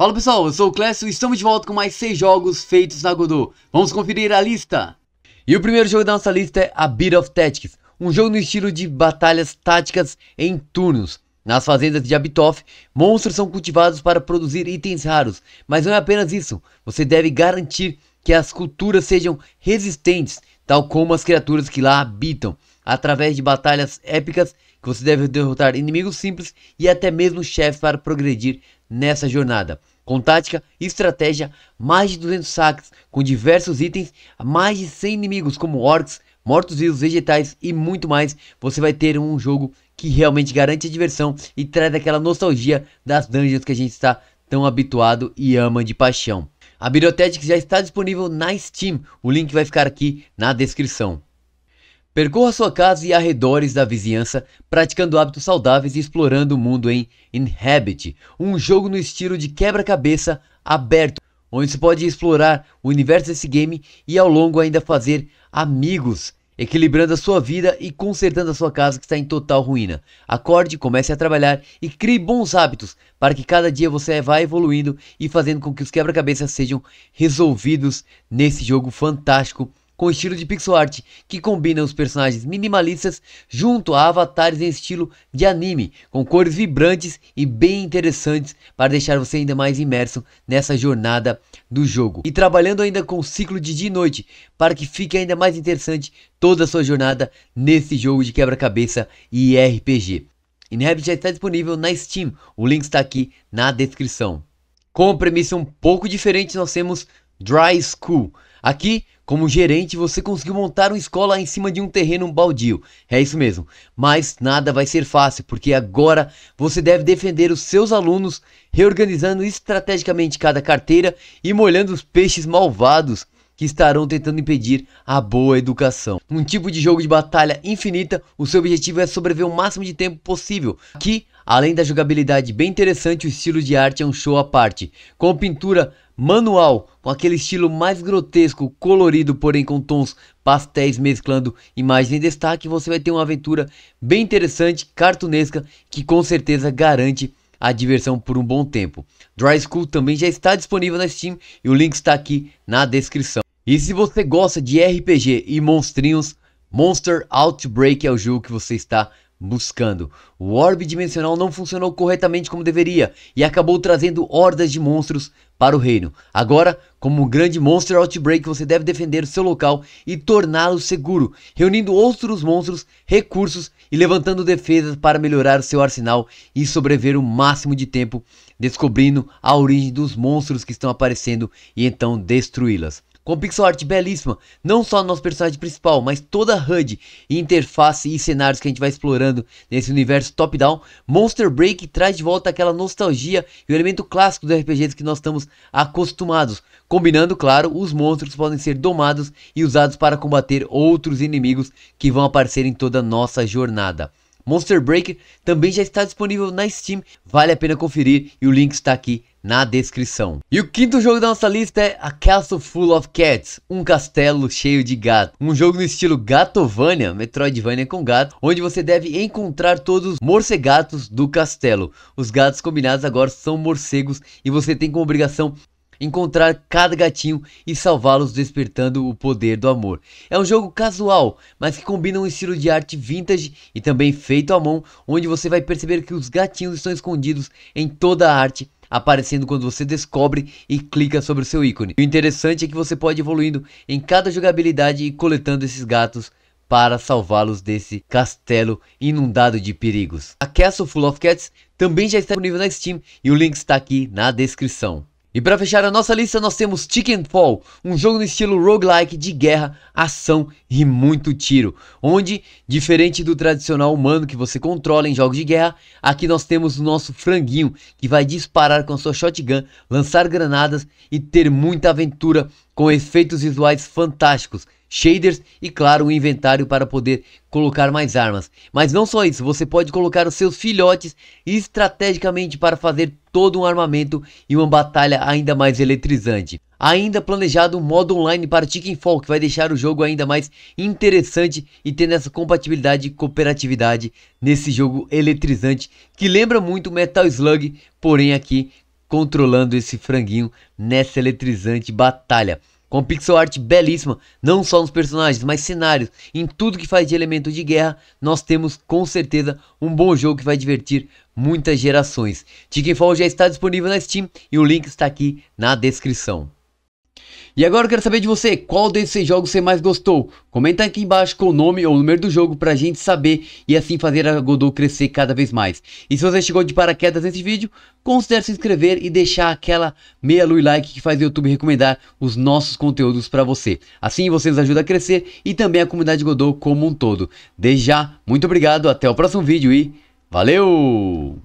Fala pessoal, eu sou o Clécio e estamos de volta com mais 6 jogos feitos na Godot. Vamos conferir a lista! E o primeiro jogo da nossa lista é A Beat of Tactics, um jogo no estilo de batalhas táticas em turnos. Nas fazendas de Abitoff, monstros são cultivados para produzir itens raros, mas não é apenas isso, você deve garantir que as culturas sejam resistentes, tal como as criaturas que lá habitam, através de batalhas épicas que você deve derrotar inimigos simples e até mesmo chefes para progredir nessa jornada com tática e estratégia, mais de 200 saques com diversos itens, mais de 100 inimigos como orcs, mortos-vivos, vegetais e muito mais, você vai ter um jogo que realmente garante a diversão e traz aquela nostalgia das dungeons que a gente está tão habituado e ama de paixão. A biblioteca já está disponível na Steam, o link vai ficar aqui na descrição. Percorra sua casa e arredores da vizinhança, praticando hábitos saudáveis e explorando o mundo em Inhabit, um jogo no estilo de quebra-cabeça aberto, onde se pode explorar o universo desse game e ao longo ainda fazer amigos, equilibrando a sua vida e consertando a sua casa que está em total ruína. Acorde, comece a trabalhar e crie bons hábitos para que cada dia você vá evoluindo e fazendo com que os quebra-cabeças sejam resolvidos nesse jogo fantástico com estilo de pixel art que combina os personagens minimalistas junto a avatares em estilo de anime, com cores vibrantes e bem interessantes para deixar você ainda mais imerso nessa jornada do jogo. E trabalhando ainda com o ciclo de dia e noite para que fique ainda mais interessante toda a sua jornada nesse jogo de quebra-cabeça e RPG. Inhabit já está disponível na Steam, o link está aqui na descrição. Com premissa um pouco diferente, nós temos Dry School. Aqui como gerente, você conseguiu montar uma escola em cima de um terreno baldio. É isso mesmo. Mas nada vai ser fácil, porque agora você deve defender os seus alunos, reorganizando estrategicamente cada carteira e molhando os peixes malvados que estarão tentando impedir a boa educação. Um tipo de jogo de batalha infinita, o seu objetivo é sobreviver o máximo de tempo possível. Aqui, além da jogabilidade bem interessante, o estilo de arte é um show à parte, com pintura manual, com aquele estilo mais grotesco, colorido, porém com tons pastéis mesclando imagens em destaque, você vai ter uma aventura bem interessante, cartunesca, que com certeza garante a diversão por um bom tempo. Dry School também já está disponível na Steam e o link está aqui na descrição. E se você gosta de RPG e monstrinhos, Monster Outbreak é o jogo que você está buscando. O orbe dimensional não funcionou corretamente como deveria e acabou trazendo hordas de monstros para o reino. Agora, como um grande Monster Outbreak, você deve defender o seu local e torná-lo seguro, reunindo outros monstros, recursos e levantando defesas para melhorar o seu arsenal e sobreviver o máximo de tempo, descobrindo a origem dos monstros que estão aparecendo e então destruí-las. Com pixel art belíssima, não só no nosso personagem principal, mas toda a HUD, interface e cenários que a gente vai explorando nesse universo top-down, Monster Break traz de volta aquela nostalgia e o elemento clássico dos RPGs que nós estamos acostumados. Combinando, claro, os monstros podem ser domados e usados para combater outros inimigos que vão aparecer em toda a nossa jornada. Monster Break também já está disponível na Steam, vale a pena conferir e o link está aqui na descrição. E o quinto jogo da nossa lista é A Castle Full of Cats, um castelo cheio de gatos, Um jogo no estilo Gatovania, Metroidvania com gato, onde você deve encontrar todos os morcegatos do castelo. Os gatos combinados agora são morcegos e você tem como obrigação encontrar cada gatinho e salvá-los despertando o poder do amor. É um jogo casual, mas que combina um estilo de arte vintage e também feito à mão, onde você vai perceber que os gatinhos estão escondidos em toda a arte aparecendo quando você descobre e clica sobre o seu ícone. O interessante é que você pode evoluindo em cada jogabilidade e coletando esses gatos para salvá-los desse castelo inundado de perigos. A Castle Full of Cats também já está disponível na Steam e o link está aqui na descrição. E para fechar a nossa lista, nós temos Chicken Fall, um jogo no estilo roguelike de guerra, ação e muito tiro, onde, diferente do tradicional humano que você controla em jogos de guerra, aqui nós temos o nosso franguinho que vai disparar com sua shotgun, lançar granadas e ter muita aventura com efeitos visuais fantásticos, shaders e, claro, um inventário para poder colocar mais armas. Mas não só isso, você pode colocar os seus filhotes estrategicamente para fazer todo um armamento e uma batalha ainda mais eletrizante. Ainda planejado um modo online para Chicken Fall, que vai deixar o jogo ainda mais interessante e tendo essa compatibilidade e cooperatividade nesse jogo eletrizante que lembra muito Metal Slug, porém aqui controlando esse franguinho nessa eletrizante batalha. Com pixel art belíssima, não só nos personagens, mas cenários, em tudo que faz de elemento de guerra, nós temos com certeza um bom jogo que vai divertir muitas gerações. Fall já está disponível na Steam e o link está aqui na descrição. E agora eu quero saber de você, qual desses jogos você mais gostou? Comenta aqui embaixo com o nome ou o número do jogo pra gente saber e assim fazer a Godot crescer cada vez mais. E se você chegou de paraquedas nesse vídeo, considere se inscrever e deixar aquela meia luz like que faz o YouTube recomendar os nossos conteúdos para você. Assim você nos ajuda a crescer e também a comunidade Godot como um todo. Desde já, muito obrigado, até o próximo vídeo e valeu!